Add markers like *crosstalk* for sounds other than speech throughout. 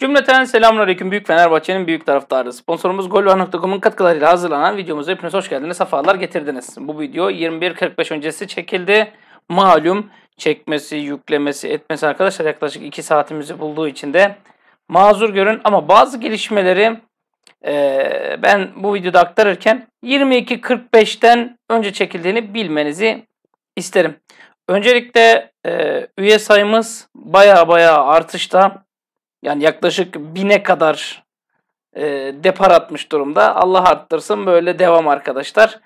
Cümleten selamünaleyküm. Büyük Fenerbahçe'nin büyük taraftarı. Sponsorumuz golvar.com'un katkılarıyla hazırlanan videomuza hepiniz hoş geldiniz. Sefalar getirdiniz. Bu video 21.45 öncesi çekildi. Malum çekmesi, yüklemesi, etmesi arkadaşlar yaklaşık 2 saatimizi bulduğu için de mazur görün. Ama bazı gelişmeleri e, ben bu videoda aktarırken 22.45'ten önce çekildiğini bilmenizi isterim. Öncelikle e, üye sayımız baya baya artışta. Yani yaklaşık bine kadar e, depar atmış durumda. Allah arttırsın böyle devam arkadaşlar.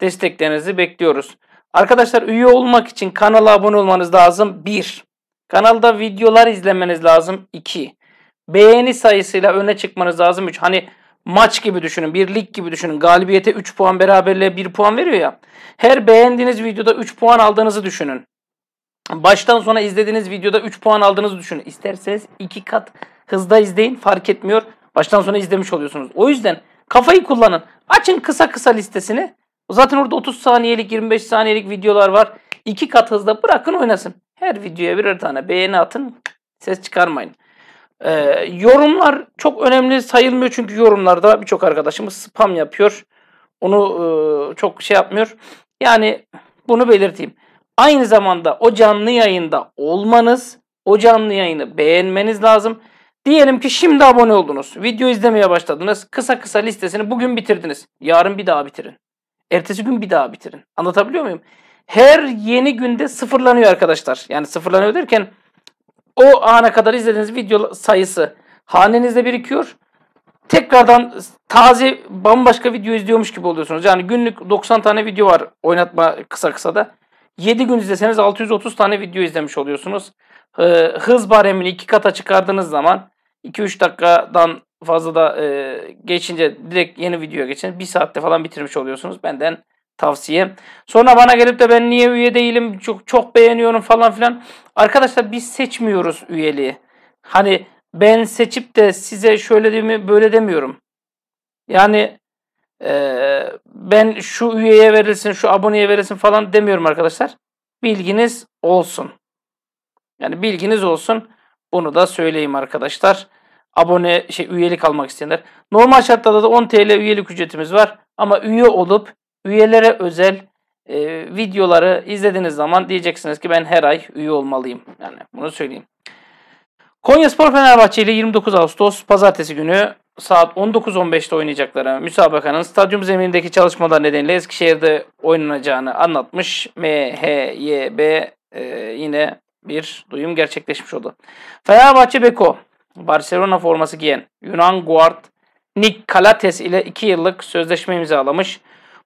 Desteklerinizi bekliyoruz. Arkadaşlar üye olmak için kanala abone olmanız lazım. 1. Kanalda videolar izlemeniz lazım. 2. Beğeni sayısıyla öne çıkmanız lazım. 3. Hani maç gibi düşünün. Bir lig gibi düşünün. Galibiyete 3 puan beraberliğe 1 puan veriyor ya. Her beğendiğiniz videoda 3 puan aldığınızı düşünün. Baştan sona izlediğiniz videoda 3 puan aldığınızı düşünün. İsterseniz 2 kat hızda izleyin fark etmiyor. Baştan sona izlemiş oluyorsunuz. O yüzden kafayı kullanın. Açın kısa kısa listesini. Zaten orada 30 saniyelik 25 saniyelik videolar var. 2 kat hızda bırakın oynasın. Her videoya birer tane beğeni atın. Ses çıkarmayın. Ee, yorumlar çok önemli sayılmıyor çünkü yorumlarda birçok arkadaşımız spam yapıyor. Onu e, çok şey yapmıyor. Yani bunu belirteyim. Aynı zamanda o canlı yayında olmanız, o canlı yayını beğenmeniz lazım. Diyelim ki şimdi abone oldunuz. Video izlemeye başladınız. Kısa kısa listesini bugün bitirdiniz. Yarın bir daha bitirin. Ertesi gün bir daha bitirin. Anlatabiliyor muyum? Her yeni günde sıfırlanıyor arkadaşlar. Yani sıfırlanıyor derken o ana kadar izlediğiniz video sayısı hanenizde birikiyor. Tekrardan taze bambaşka video izliyormuş gibi oluyorsunuz. Yani günlük 90 tane video var oynatma kısa kısa da. 7 gün izleseniz 630 tane video izlemiş oluyorsunuz. Ee, hız baremini 2 kata çıkardığınız zaman 2-3 dakikadan fazla da e, geçince direkt yeni videoya geçince Bir saatte falan bitirmiş oluyorsunuz. Benden tavsiye. Sonra bana gelip de ben niye üye değilim çok çok beğeniyorum falan filan. Arkadaşlar biz seçmiyoruz üyeliği. Hani ben seçip de size şöyle demi böyle demiyorum. Yani ee, ben şu üyeye verilsin, şu aboneye verilsin falan demiyorum arkadaşlar. Bilginiz olsun. Yani bilginiz olsun. Bunu da söyleyeyim arkadaşlar. Abone şey üyelik almak isteyenler. Normal şartlarda da 10 TL üyelik ücretimiz var. Ama üye olup üyelere özel e, videoları izlediğiniz zaman diyeceksiniz ki ben her ay üye olmalıyım. Yani bunu söyleyeyim. Konya Spor Fenerbahçe ile 29 Ağustos Pazartesi günü saat 19.15'te oynayacakları müsabakanın stadyum zeminindeki çalışmalar nedeniyle Eskişehir'de oynanacağını anlatmış. MHYB e, yine bir duyum gerçekleşmiş oldu. Fenerbahçe Beko, Barcelona forması giyen Yunan Guard Nick Kalates ile 2 yıllık sözleşme imzalamış.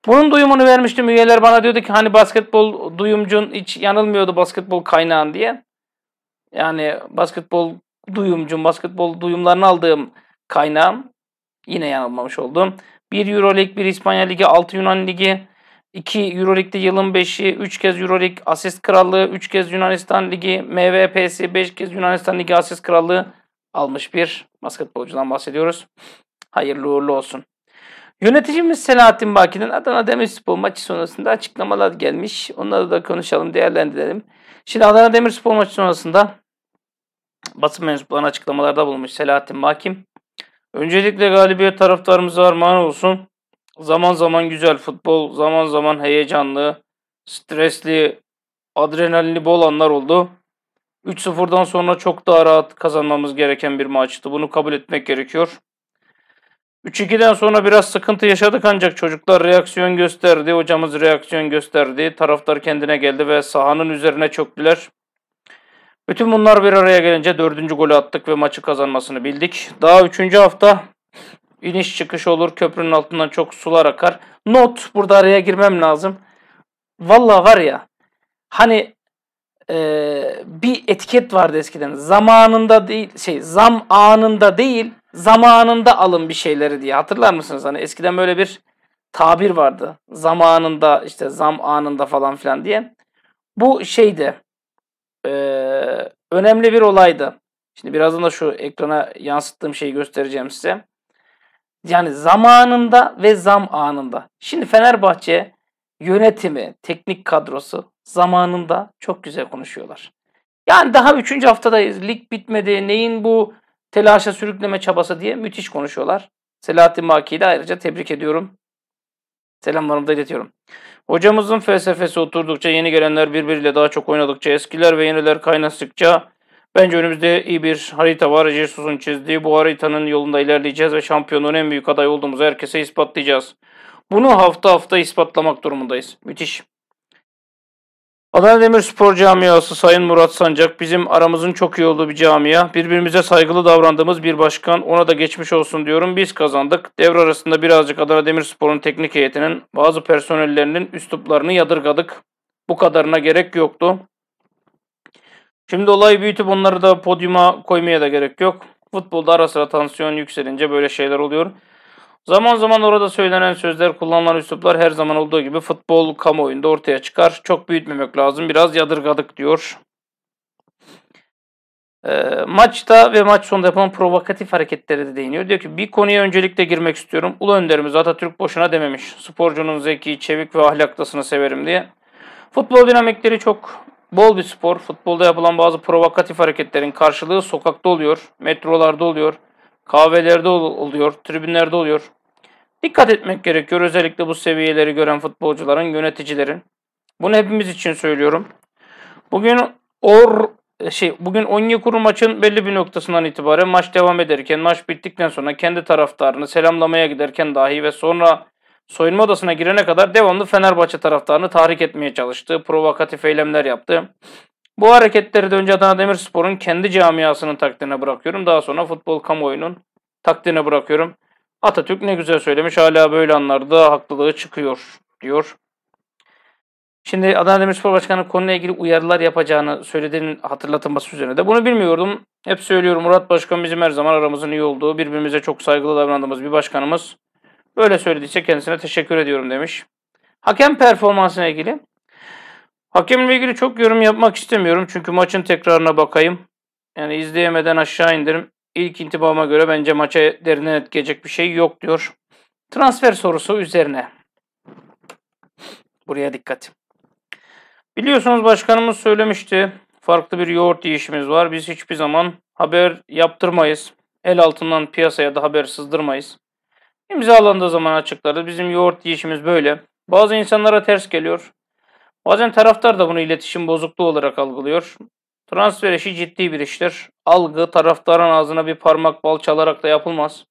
Bunun duyumunu vermiştim. Üyeler bana diyordu ki hani basketbol duyumcun hiç yanılmıyordu basketbol kaynağın diye. Yani basketbol duyumcun basketbol duyumlarını aldığım Kaynağım yine yanılmamış oldum. 1 Euroleague, 1 İspanya Ligi, 6 Yunan Ligi, 2 Euroleague'de yılın 5'i, 3 kez Euroleague asist krallığı, 3 kez Yunanistan Ligi, MVP'si, 5 kez Yunanistan Ligi asist krallığı almış bir basketbolcudan bahsediyoruz. Hayırlı uğurlu olsun. Yöneticimiz Selahattin Baki'nin Adana Demirspor maçı sonrasında açıklamalar gelmiş. Onları da konuşalım, değerlendirelim. Şimdi Adana Demirspor maçı sonrasında basın mensuplarına açıklamalarda bulunmuş Selahattin Bakim. Öncelikle galibiyet taraftarımıza armağan olsun. Zaman zaman güzel futbol, zaman zaman heyecanlı, stresli, adrenalinli bol anlar oldu. 3-0'dan sonra çok daha rahat kazanmamız gereken bir maçtı. Bunu kabul etmek gerekiyor. 3-2'den sonra biraz sıkıntı yaşadık ancak çocuklar reaksiyon gösterdi. Hocamız reaksiyon gösterdi. Taraftar kendine geldi ve sahanın üzerine çöktüler. Bütün bunlar bir araya gelince dördüncü golü attık ve maçı kazanmasını bildik. Daha üçüncü hafta iniş çıkış olur. Köprünün altından çok sular akar. Not burada araya girmem lazım. Vallahi var ya hani e, bir etiket vardı eskiden. Zamanında değil şey zam anında değil zamanında alın bir şeyleri diye hatırlar mısınız? Hani eskiden böyle bir tabir vardı. Zamanında işte zam anında falan filan diye. Bu şeydi e, önemli bir olaydı. Şimdi birazdan da şu ekrana yansıttığım şeyi göstereceğim size. Yani zamanında ve zam anında. Şimdi Fenerbahçe yönetimi, teknik kadrosu zamanında çok güzel konuşuyorlar. Yani daha 3. haftadayız. Lig bitmedi. Neyin bu telaşa sürükleme çabası diye müthiş konuşuyorlar. Selahattin Maki'yi de ayrıca tebrik ediyorum. Selamlarımı da iletiyorum. Hocamızın felsefesi oturdukça yeni gelenler birbiriyle daha çok oynadıkça eskiler ve yeniler kaynaştıkça bence önümüzde iyi bir harita var. Jesus'un çizdiği bu haritanın yolunda ilerleyeceğiz ve şampiyonun en büyük aday olduğumuzu herkese ispatlayacağız. Bunu hafta hafta ispatlamak durumundayız. Müthiş. Adana Demirspor camiası Sayın Murat Sancak bizim aramızın çok iyi olduğu bir camia. Birbirimize saygılı davrandığımız bir başkan ona da geçmiş olsun diyorum. Biz kazandık. Devre arasında birazcık Adana Demirspor'un teknik heyetinin bazı personellerinin üsluplarını yadırgadık. Bu kadarına gerek yoktu. Şimdi olayı büyütüp onları da podyuma koymaya da gerek yok. Futbolda ara sıra tansiyon yükselince böyle şeyler oluyor. Zaman zaman orada söylenen sözler, kullanılan üsluplar her zaman olduğu gibi futbol kamuoyunda ortaya çıkar. Çok büyütmemek lazım. Biraz yadırgadık diyor. E, maçta ve maç sonunda yapılan provokatif hareketlere de değiniyor. Diyor ki bir konuya öncelikle girmek istiyorum. Ulu önderimiz Atatürk boşuna dememiş. Sporcunun zeki, çevik ve ahlaktasını severim diye. Futbol dinamikleri çok bol bir spor. Futbolda yapılan bazı provokatif hareketlerin karşılığı sokakta oluyor, metrolarda oluyor, kahvelerde oluyor, tribünlerde oluyor. Dikkat etmek gerekiyor özellikle bu seviyeleri gören futbolcuların, yöneticilerin. Bunu hepimiz için söylüyorum. Bugün Or şey bugün Onyekuru maçın belli bir noktasından itibaren maç devam ederken, maç bittikten sonra kendi taraftarını selamlamaya giderken dahi ve sonra soyunma odasına girene kadar devamlı Fenerbahçe taraftarını tahrik etmeye çalıştı. Provokatif eylemler yaptı. Bu hareketleri de önce Adana Demirspor'un kendi camiasının takdirine bırakıyorum. Daha sonra futbol kamuoyunun takdirine bırakıyorum. Atatürk ne güzel söylemiş hala böyle anlarda haklılığı çıkıyor diyor. Şimdi Adana Demirspor Başkanı konuyla ilgili uyarılar yapacağını söylediğinin hatırlatılması üzerine de bunu bilmiyordum. Hep söylüyorum Murat Başkan bizim her zaman aramızın iyi olduğu, birbirimize çok saygılı davrandığımız bir başkanımız. Böyle söylediyse kendisine teşekkür ediyorum demiş. Hakem performansına ilgili. Hakemle ilgili çok yorum yapmak istemiyorum çünkü maçın tekrarına bakayım. Yani izleyemeden aşağı indirim. İlk intibama göre bence maça derinden etkileyecek bir şey yok diyor. Transfer sorusu üzerine. Buraya dikkat. Biliyorsunuz başkanımız söylemişti. Farklı bir yoğurt yiyişimiz var. Biz hiçbir zaman haber yaptırmayız. El altından piyasaya da haber sızdırmayız. İmzalandığı zaman açıkladı. Bizim yoğurt yiyişimiz böyle. Bazı insanlara ters geliyor. Bazen taraftar da bunu iletişim bozukluğu olarak algılıyor. Transfer işi ciddi bir iştir algı taraftarın ağzına bir parmak bal çalarak da yapılmaz.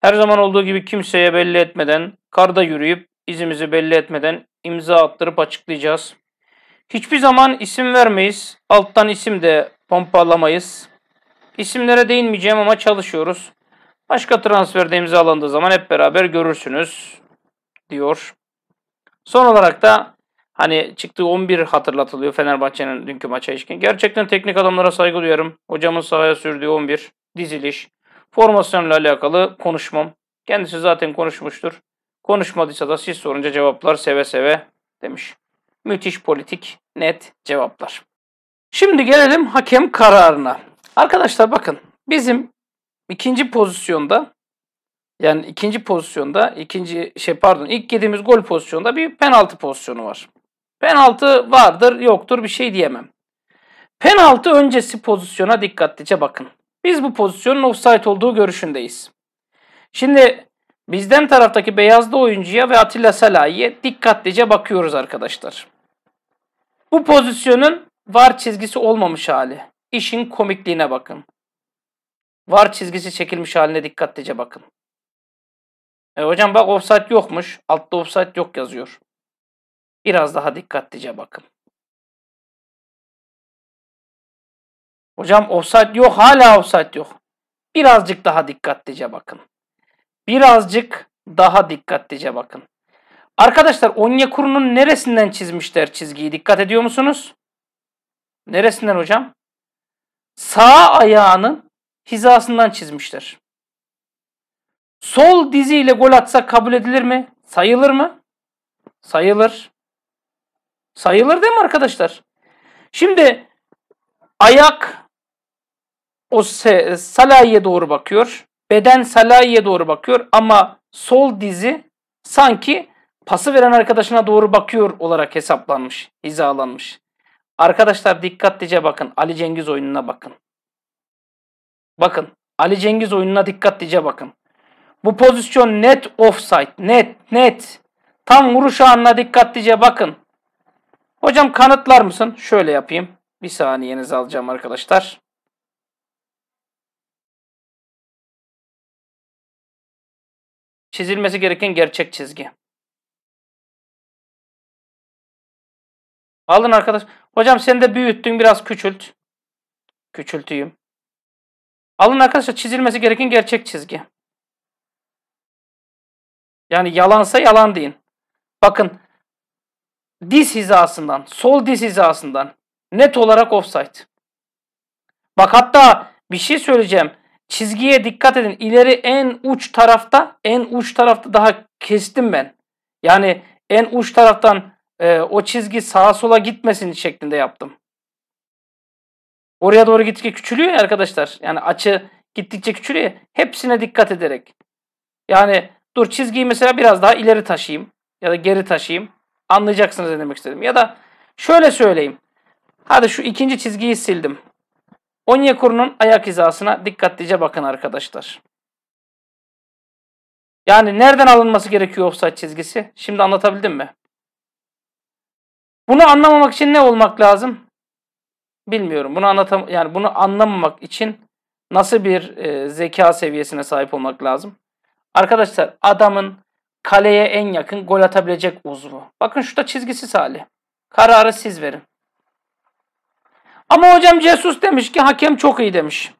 Her zaman olduğu gibi kimseye belli etmeden, karda yürüyüp izimizi belli etmeden imza attırıp açıklayacağız. Hiçbir zaman isim vermeyiz. Alttan isim de pompalamayız. İsimlere değinmeyeceğim ama çalışıyoruz. Başka transferde imzalandığı zaman hep beraber görürsünüz diyor. Son olarak da Hani çıktığı 11 hatırlatılıyor Fenerbahçe'nin dünkü maça ilişkin. Gerçekten teknik adamlara saygı duyarım. Hocamın sahaya sürdüğü 11, diziliş, formasyonla alakalı konuşmam. Kendisi zaten konuşmuştur. Konuşmadıysa da siz sorunca cevaplar seve seve demiş. Müthiş politik, net cevaplar. Şimdi gelelim hakem kararına. Arkadaşlar bakın bizim ikinci pozisyonda yani ikinci pozisyonda, ikinci şey pardon ilk yediğimiz gol pozisyonda bir penaltı pozisyonu var. Penaltı vardır, yoktur bir şey diyemem. Penaltı öncesi pozisyona dikkatlice bakın. Biz bu pozisyonun offside olduğu görüşündeyiz. Şimdi bizden taraftaki beyazlı oyuncuya ve Atilla Salahi'ye dikkatlice bakıyoruz arkadaşlar. Bu pozisyonun var çizgisi olmamış hali. İşin komikliğine bakın. Var çizgisi çekilmiş haline dikkatlice bakın. E hocam bak offside yokmuş. Altta offside yok yazıyor. Biraz daha dikkatlice bakın. Hocam offside yok hala offside yok. Birazcık daha dikkatlice bakın. Birazcık daha dikkatlice bakın. Arkadaşlar Onyekuru'nun neresinden çizmişler çizgiyi? Dikkat ediyor musunuz? Neresinden hocam? Sağ ayağının hizasından çizmişler. Sol diziyle gol atsa kabul edilir mi? Sayılır mı? Sayılır. Sayılır değil mi arkadaşlar? Şimdi ayak o salaye doğru bakıyor. Beden salaye doğru bakıyor ama sol dizi sanki pası veren arkadaşına doğru bakıyor olarak hesaplanmış, hizalanmış. Arkadaşlar dikkatlice bakın. Ali Cengiz oyununa bakın. Bakın. Ali Cengiz oyununa dikkatlice bakın. Bu pozisyon net offside. Net, net. Tam vuruş anına dikkatlice bakın. Hocam kanıtlar mısın? Şöyle yapayım. Bir saniyenizi alacağım arkadaşlar. Çizilmesi gereken gerçek çizgi. Alın arkadaş. Hocam sen de büyüttün biraz küçült. Küçültüyüm. Alın arkadaşlar çizilmesi gereken gerçek çizgi. Yani yalansa yalan deyin. Bakın diz hizasından, sol diz hizasından net olarak offside. Bak hatta bir şey söyleyeceğim. Çizgiye dikkat edin. İleri en uç tarafta, en uç tarafta daha kestim ben. Yani en uç taraftan e, o çizgi sağa sola gitmesin şeklinde yaptım. Oraya doğru gittikçe küçülüyor ya arkadaşlar. Yani açı gittikçe küçülüyor. Hepsine dikkat ederek. Yani dur çizgiyi mesela biraz daha ileri taşıyayım ya da geri taşıyayım. Anlayacaksınız ne demek istedim. Ya da şöyle söyleyeyim. Hadi şu ikinci çizgiyi sildim. Onyekuru'nun ayak hizasına dikkatlice bakın arkadaşlar. Yani nereden alınması gerekiyor offside çizgisi? Şimdi anlatabildim mi? Bunu anlamamak için ne olmak lazım? Bilmiyorum. Bunu anlatam yani bunu anlamamak için nasıl bir e, zeka seviyesine sahip olmak lazım? Arkadaşlar adamın kaleye en yakın gol atabilecek uzvu. Bakın şurada çizgisiz hali. Kararı siz verin. Ama hocam Jesus demiş ki hakem çok iyi demiş.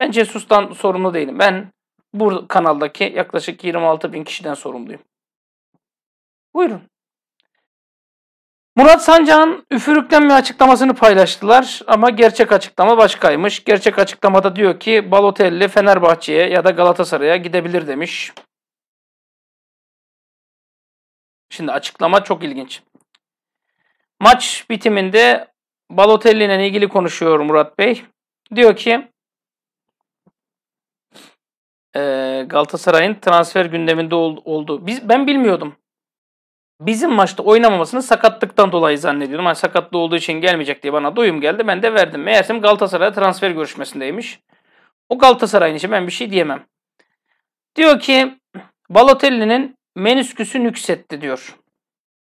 Ben Jesus'tan sorumlu değilim. Ben bu kanaldaki yaklaşık 26 bin kişiden sorumluyum. Buyurun. Murat Sancak'ın üfürüklenme açıklamasını paylaştılar ama gerçek açıklama başkaymış. Gerçek açıklamada diyor ki Balotelli Fenerbahçe'ye ya da Galatasaray'a gidebilir demiş. Şimdi açıklama çok ilginç. Maç bitiminde Balotelli'nin ilgili konuşuyor Murat Bey. Diyor ki e, Galatasaray'ın transfer gündeminde ol, oldu. Biz, ben bilmiyordum. Bizim maçta oynamamasını sakatlıktan dolayı zannediyordum. Hani sakatlığı olduğu için gelmeyecek diye bana duyum geldi. Ben de verdim. Meğersem Galatasaray'a transfer görüşmesindeymiş. O Galatasaray'ın için ben bir şey diyemem. Diyor ki Balotelli'nin menisküsü nüksetti diyor.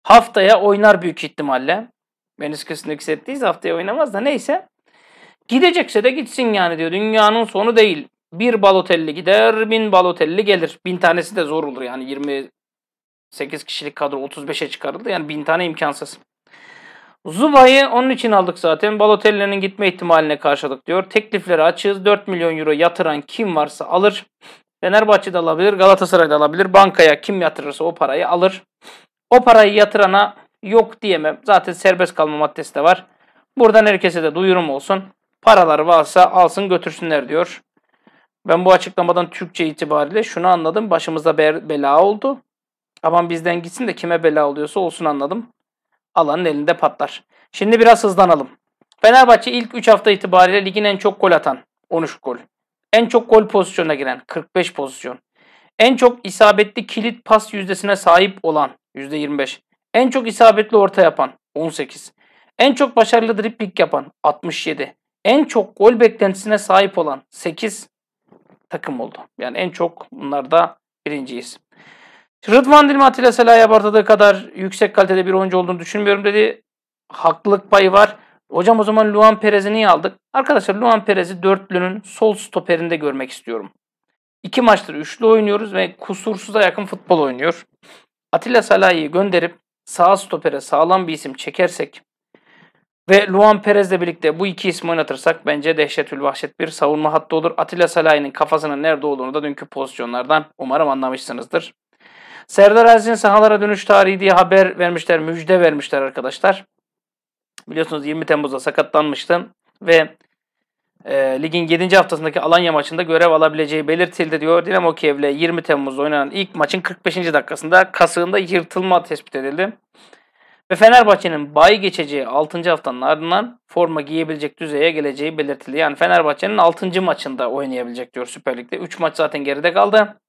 Haftaya oynar büyük ihtimalle. Menisküsü nüksettiyiz haftaya oynamaz da neyse. Gidecekse de gitsin yani diyor. Dünyanın sonu değil. Bir Balotelli gider, bin Balotelli gelir. Bin tanesi de zor olur yani. 28 kişilik kadro 35'e çıkarıldı. Yani bin tane imkansız. Zuba'yı onun için aldık zaten. Balotelli'nin gitme ihtimaline karşılık diyor. Teklifleri açığız. 4 milyon euro yatıran kim varsa alır. Fenerbahçe de alabilir, Galatasaray da alabilir. Bankaya kim yatırırsa o parayı alır. O parayı yatırana yok diyemem. Zaten serbest kalma maddesi de var. Buradan herkese de duyurum olsun. Paraları varsa alsın götürsünler diyor. Ben bu açıklamadan Türkçe itibariyle şunu anladım. Başımızda bela oldu. Aman bizden gitsin de kime bela oluyorsa olsun anladım. Alanın elinde patlar. Şimdi biraz hızlanalım. Fenerbahçe ilk 3 hafta itibariyle ligin en çok gol atan 13 gol. En çok gol pozisyonuna giren 45 pozisyon. En çok isabetli kilit pas yüzdesine sahip olan %25. En çok isabetli orta yapan 18. En çok başarılı dripling yapan 67. En çok gol beklentisine sahip olan 8 takım oldu. Yani en çok bunlarda birinciyiz. Rıdvan Dilmi Atilla Selah'ya abartıldığı kadar yüksek kalitede bir oyuncu olduğunu düşünmüyorum dedi. Haklılık payı var. Hocam o zaman Luan Perez'i niye aldık? Arkadaşlar Luan Perez'i dörtlünün sol stoperinde görmek istiyorum. İki maçtır üçlü oynuyoruz ve kusursuza yakın futbol oynuyor. Atilla Salah'ı gönderip sağ stopere sağlam bir isim çekersek ve Luan Perez'le birlikte bu iki ismi oynatırsak bence dehşetül vahşet bir savunma hattı olur. Atilla Salah'ın kafasının nerede olduğunu da dünkü pozisyonlardan umarım anlamışsınızdır. Serdar Aziz'in sahalara dönüş tarihi diye haber vermişler, müjde vermişler arkadaşlar. Biliyorsunuz 20 Temmuz'da sakatlanmıştı ve e, ligin 7. haftasındaki Alanya maçında görev alabileceği belirtildi diyor. Dinamo Kiev'le 20 Temmuz'da oynanan ilk maçın 45. dakikasında kasığında yırtılma tespit edildi. Ve Fenerbahçe'nin bay geçeceği 6. haftanın ardından forma giyebilecek düzeye geleceği belirtildi. Yani Fenerbahçe'nin 6. maçında oynayabilecek diyor Süper Lig'de. 3 maç zaten geride kaldı.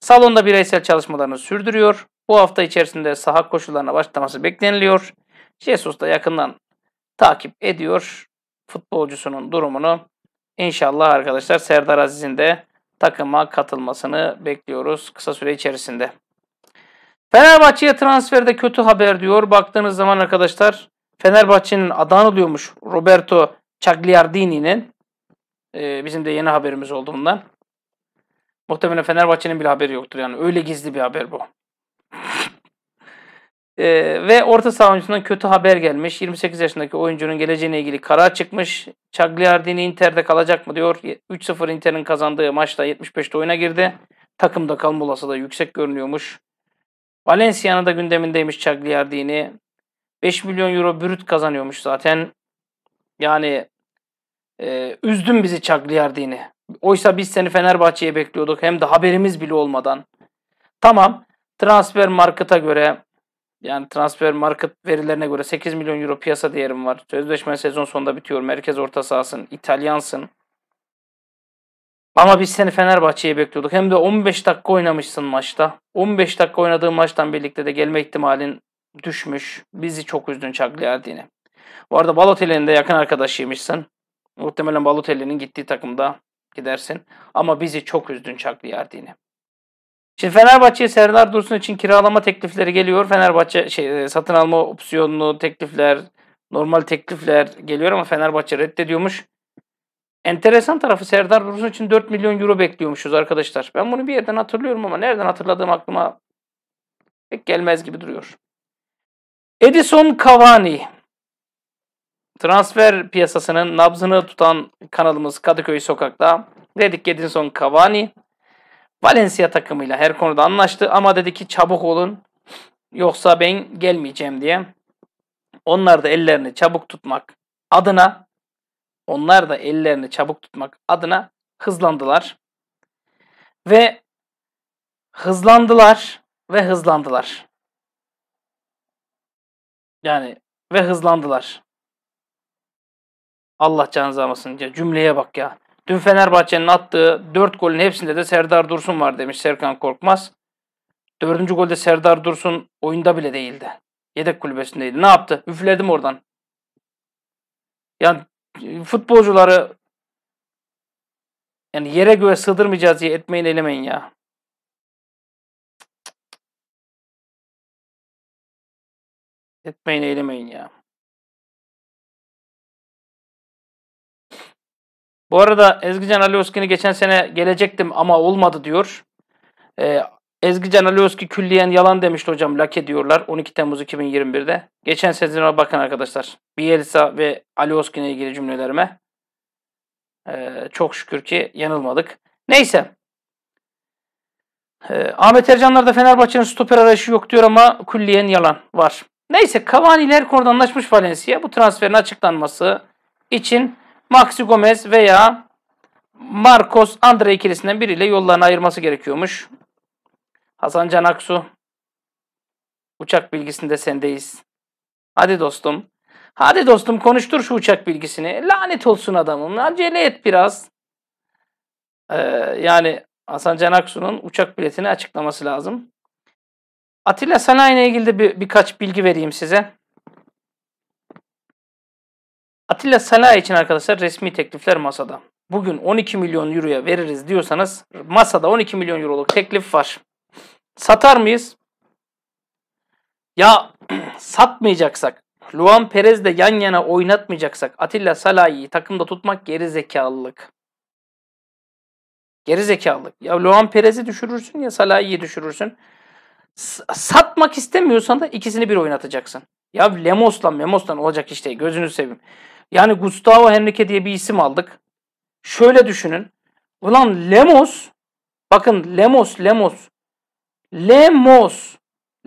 Salonda bireysel çalışmalarını sürdürüyor. Bu hafta içerisinde saha koşullarına başlaması bekleniliyor. Jesus da yakından takip ediyor futbolcusunun durumunu. İnşallah arkadaşlar Serdar Aziz'in de takıma katılmasını bekliyoruz kısa süre içerisinde. Fenerbahçe'ye transferde kötü haber diyor. Baktığınız zaman arkadaşlar Fenerbahçe'nin Adanalıymış Roberto Cagliardini'nin ee, bizim de yeni haberimiz oldu bundan. Muhtemelen Fenerbahçe'nin bir haberi yoktur yani öyle gizli bir haber bu. Ee, ve orta saha oyuncusundan kötü haber gelmiş. 28 yaşındaki oyuncunun geleceğine ilgili karar çıkmış. Cagliardini Inter'de kalacak mı diyor. 3-0 Inter'in kazandığı maçta 75'te oyuna girdi. Takımda kalma olasılığı yüksek görünüyormuş. Valencia'nın da gündemindeymiş Cagliardini. 5 milyon euro brüt kazanıyormuş zaten. Yani e, üzdün bizi Cagliardini. Oysa biz seni Fenerbahçe'ye bekliyorduk. Hem de haberimiz bile olmadan. Tamam. Transfer markıta göre yani transfer market verilerine göre 8 milyon euro piyasa değerim var. Sözleşme sezon sonunda bitiyor. Merkez orta sahasın. İtalyansın. Ama biz seni Fenerbahçe'ye bekliyorduk. Hem de 15 dakika oynamışsın maçta. 15 dakika oynadığın maçtan birlikte de gelme ihtimalin düşmüş. Bizi çok üzdün Çagliardini. Bu arada Balotelli'nin de yakın arkadaşıymışsın. Muhtemelen Balotelli'nin gittiği takımda gidersin. Ama bizi çok üzdün Çagliardini. Şimdi Fenerbahçe'ye Serdar Dursun için kiralama teklifleri geliyor. Fenerbahçe şey, e, satın alma opsiyonlu teklifler, normal teklifler geliyor ama Fenerbahçe reddediyormuş. Enteresan tarafı Serdar Dursun için 4 milyon euro bekliyormuşuz arkadaşlar. Ben bunu bir yerden hatırlıyorum ama nereden hatırladığım aklıma pek gelmez gibi duruyor. Edison Cavani transfer piyasasının nabzını tutan kanalımız Kadıköy Sokak'ta. Dedik Edison Cavani Valencia takımıyla her konuda anlaştı ama dedi ki çabuk olun yoksa ben gelmeyeceğim diye. Onlar da ellerini çabuk tutmak adına onlar da ellerini çabuk tutmak adına hızlandılar. Ve hızlandılar ve hızlandılar. Yani ve hızlandılar. Allah canınızı almasın. Cümleye bak ya. Dün Fenerbahçe'nin attığı 4 golün hepsinde de Serdar Dursun var demiş Serkan Korkmaz. Dördüncü golde Serdar Dursun oyunda bile değildi. Yedek kulübesindeydi. Ne yaptı? Üfledim oradan. Yani e, futbolcuları yani yere göğe sığdırmayacağız diye etmeyin elemeyin ya. Etmeyin eylemeyin ya. Bu arada Ezgican Alioski'ni geçen sene gelecektim ama olmadı diyor. Ee, Ezgican Alioski külliyen yalan demişti hocam. Lake diyorlar 12 Temmuz 2021'de. Geçen sezona bakın arkadaşlar. Bielsa ve Alioski'ne ilgili cümlelerime. Ee, çok şükür ki yanılmadık. Neyse. Ee, Ahmet Ercanlar Fenerbahçe'nin stoper arayışı yok diyor ama külliyen yalan var. Neyse Cavani ile konuda anlaşmış Valencia. Bu transferin açıklanması için Maxi Gomez veya Marcos Andre ikilisinden biriyle yollarını ayırması gerekiyormuş. Hasan Can Aksu. Uçak bilgisinde sendeyiz. Hadi dostum. Hadi dostum konuştur şu uçak bilgisini. Lanet olsun adamım. Acele et biraz. Ee, yani Hasan Can Aksu'nun uçak biletini açıklaması lazım. Atilla Sanayi ile ilgili de bir, birkaç bilgi vereyim size. Atilla Sala için arkadaşlar resmi teklifler masada. Bugün 12 milyon euroya veririz diyorsanız masada 12 milyon euroluk teklif var. Satar mıyız? Ya *clears throat* satmayacaksak, Luan Perez de yan yana oynatmayacaksak Atilla Salah'yı takımda tutmak geri zekalılık. Geri zekalılık. Ya Luan Perez'i düşürürsün ya Salah'yı düşürürsün. S satmak istemiyorsan da ikisini bir oynatacaksın. Ya Lemos'la Memos'la olacak işte gözünü seveyim. Yani Gustavo Henrique diye bir isim aldık. Şöyle düşünün. Ulan Lemos bakın Lemos Lemos Lemos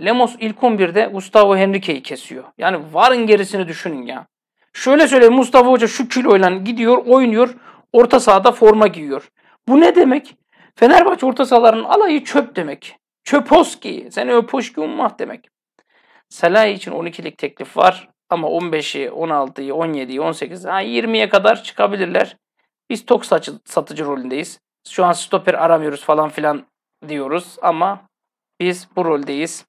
Lemos ilk 11'de Gustavo Henrique'yi kesiyor. Yani varın gerisini düşünün ya. Şöyle söyle Mustafa Hoca şu kiloyla gidiyor, oynuyor, orta sahada forma giyiyor. Bu ne demek? Fenerbahçe orta sahaların alayı çöp demek. Çöposki, seni öpoşki ummah demek. Salih için 12'lik teklif var. Ama 15'i, 16'yı, 17'yi, 18'i, ha 20'ye kadar çıkabilirler. Biz tok satıcı rolündeyiz. Şu an stoper aramıyoruz falan filan diyoruz ama biz bu roldeyiz.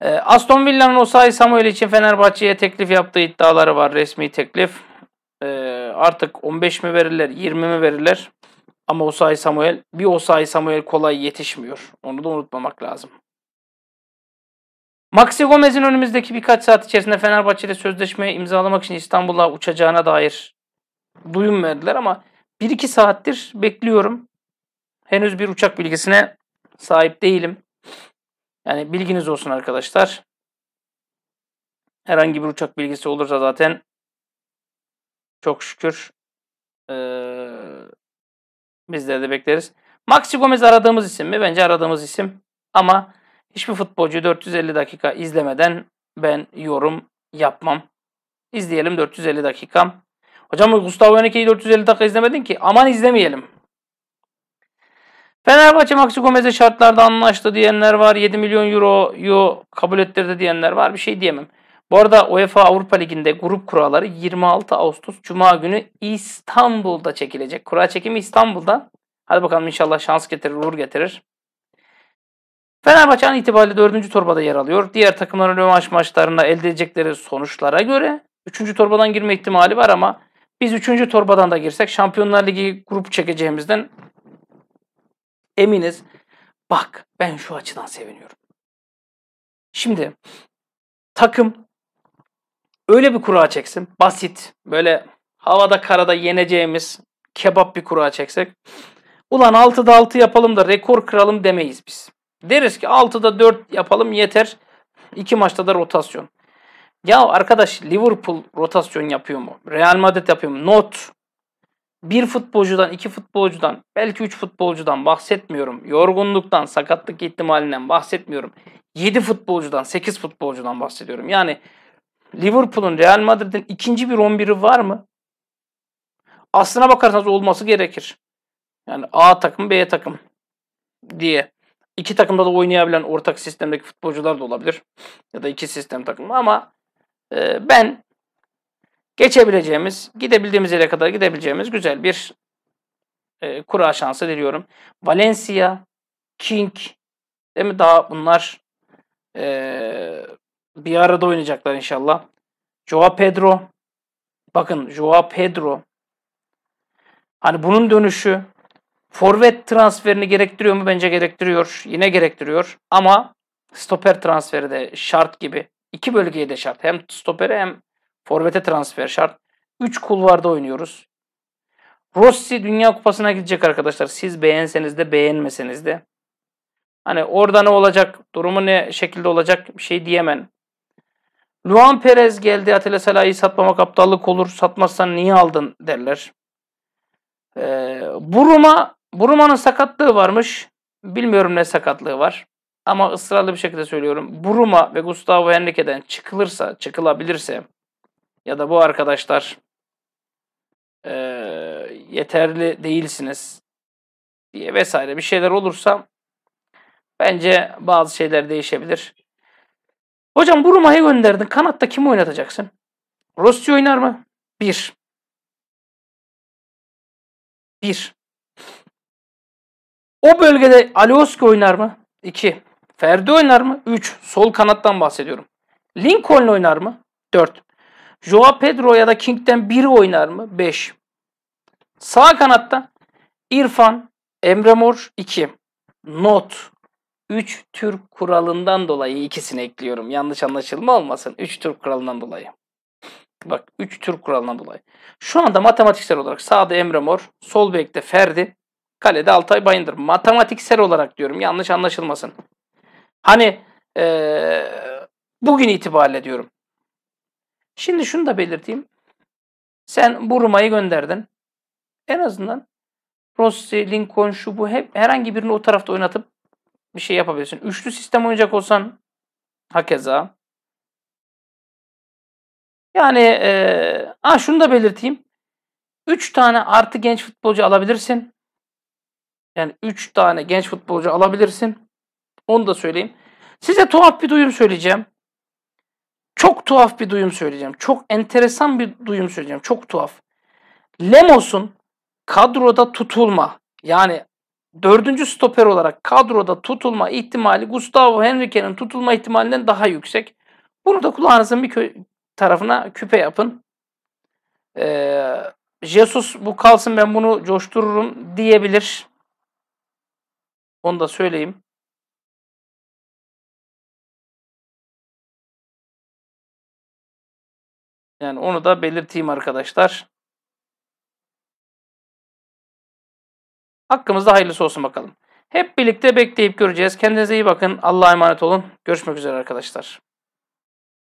E, Aston Villa'nın Osayi Samuel için Fenerbahçe'ye teklif yaptığı iddiaları var. Resmi teklif. E, artık 15 mi verirler, 20 mi verirler? Ama Osayi Samuel, bir Osayi Samuel kolay yetişmiyor. Onu da unutmamak lazım. Maxi Gomez'in önümüzdeki birkaç saat içerisinde Fenerbahçe ile sözleşme imzalamak için İstanbul'a uçacağına dair duyum verdiler ama 1-2 saattir bekliyorum. Henüz bir uçak bilgisine sahip değilim. Yani bilginiz olsun arkadaşlar. Herhangi bir uçak bilgisi olursa zaten çok şükür ee, bizleri de bekleriz. Maxi Gomez aradığımız isim mi? Bence aradığımız isim. Ama Hiçbir futbolcu 450 dakika izlemeden ben yorum yapmam. İzleyelim 450 dakika. Hocam Gustavo Henrique'yi 450 dakika izlemedin ki. Aman izlemeyelim. Fenerbahçe Maxi Gomez'e şartlarda anlaştı diyenler var. 7 milyon euroyu kabul ettirdi diyenler var. Bir şey diyemem. Bu arada UEFA Avrupa Ligi'nde grup kuraları 26 Ağustos Cuma günü İstanbul'da çekilecek. Kura çekimi İstanbul'da. Hadi bakalım inşallah şans getirir, uğur getirir. Fenerbahçe an itibariyle 4. torbada yer alıyor. Diğer takımların rövanş maçlarında elde edecekleri sonuçlara göre 3. torbadan girme ihtimali var ama biz 3. torbadan da girsek Şampiyonlar Ligi grup çekeceğimizden eminiz. Bak ben şu açıdan seviniyorum. Şimdi takım öyle bir kura çeksin. Basit böyle havada karada yeneceğimiz kebap bir kura çeksek. Ulan 6'da 6 yapalım da rekor kıralım demeyiz biz. Deriz ki 6'da 4 yapalım yeter. 2 maçta da rotasyon. Ya arkadaş Liverpool rotasyon yapıyor mu? Real Madrid yapıyor mu? Not. Bir futbolcudan, iki futbolcudan, belki üç futbolcudan bahsetmiyorum. Yorgunluktan, sakatlık ihtimalinden bahsetmiyorum. Yedi futbolcudan, sekiz futbolcudan bahsediyorum. Yani Liverpool'un Real Madrid'in ikinci bir 11'i var mı? Aslına bakarsanız olması gerekir. Yani A takım, B takım diye. İki takımda da oynayabilen ortak sistemdeki futbolcular da olabilir. Ya da iki sistem takımı ama e, ben geçebileceğimiz, gidebildiğimiz yere kadar gidebileceğimiz güzel bir e, kura şansı diliyorum. Valencia, King, değil mi? Daha bunlar e, bir arada oynayacaklar inşallah. Joao Pedro, bakın Joao Pedro. Hani bunun dönüşü Forvet transferini gerektiriyor mu? Bence gerektiriyor. Yine gerektiriyor. Ama stoper transferi de şart gibi. İki bölgeye de şart. Hem stopere hem forvete transfer şart. Üç kulvarda oynuyoruz. Rossi Dünya Kupası'na gidecek arkadaşlar. Siz beğenseniz de beğenmeseniz de. Hani orada ne olacak, durumu ne şekilde olacak bir şey diyemem. Luan Perez geldi. Atele Salah'ı satmamak aptallık olur. Satmazsan niye aldın derler. Ee, Buruma Buruma'nın sakatlığı varmış. Bilmiyorum ne sakatlığı var. Ama ısrarlı bir şekilde söylüyorum. Buruma ve Gustavo Henrique'den çıkılırsa, çıkılabilirse ya da bu arkadaşlar e, yeterli değilsiniz diye vesaire bir şeyler olursa bence bazı şeyler değişebilir. Hocam Buruma'yı gönderdin. Kanatta kim oynatacaksın? Rossi oynar mı? Bir. Bir. O bölgede Alioski oynar mı? 2. Ferdi oynar mı? 3. Sol kanattan bahsediyorum. Lincoln oynar mı? 4. Joao Pedro ya da King'den biri oynar mı? 5. Sağ kanatta İrfan, Emre Mor 2. Not. 3 Türk kuralından dolayı ikisini ekliyorum. Yanlış anlaşılma olmasın. 3 Türk kuralından dolayı. Bak 3 Türk kuralından dolayı. Şu anda matematiksel olarak sağda Emre Mor, sol bekte Ferdi, Kalede Altay Bayındır. Matematiksel olarak diyorum yanlış anlaşılmasın. Hani ee, bugün itibariyle diyorum. Şimdi şunu da belirteyim. Sen Burma'yı gönderdin. En azından Rossi, Lincoln, şu bu hep herhangi birini o tarafta oynatıp bir şey yapabilirsin. Üçlü sistem oynayacak olsan hakeza. Yani e, ha şunu da belirteyim. Üç tane artı genç futbolcu alabilirsin. Yani 3 tane genç futbolcu alabilirsin. Onu da söyleyeyim. Size tuhaf bir duyum söyleyeceğim. Çok tuhaf bir duyum söyleyeceğim. Çok enteresan bir duyum söyleyeceğim. Çok tuhaf. Lemos'un kadroda tutulma yani dördüncü stoper olarak kadroda tutulma ihtimali Gustavo Henrique'nin tutulma ihtimalinden daha yüksek. Bunu da kulağınızın bir tarafına küpe yapın. Ee, Jesus bu kalsın ben bunu coştururum diyebilir. Onu da söyleyeyim. Yani onu da belirteyim arkadaşlar. Hakkımızda hayırlısı olsun bakalım. Hep birlikte bekleyip göreceğiz. Kendinize iyi bakın. Allah'a emanet olun. Görüşmek üzere arkadaşlar.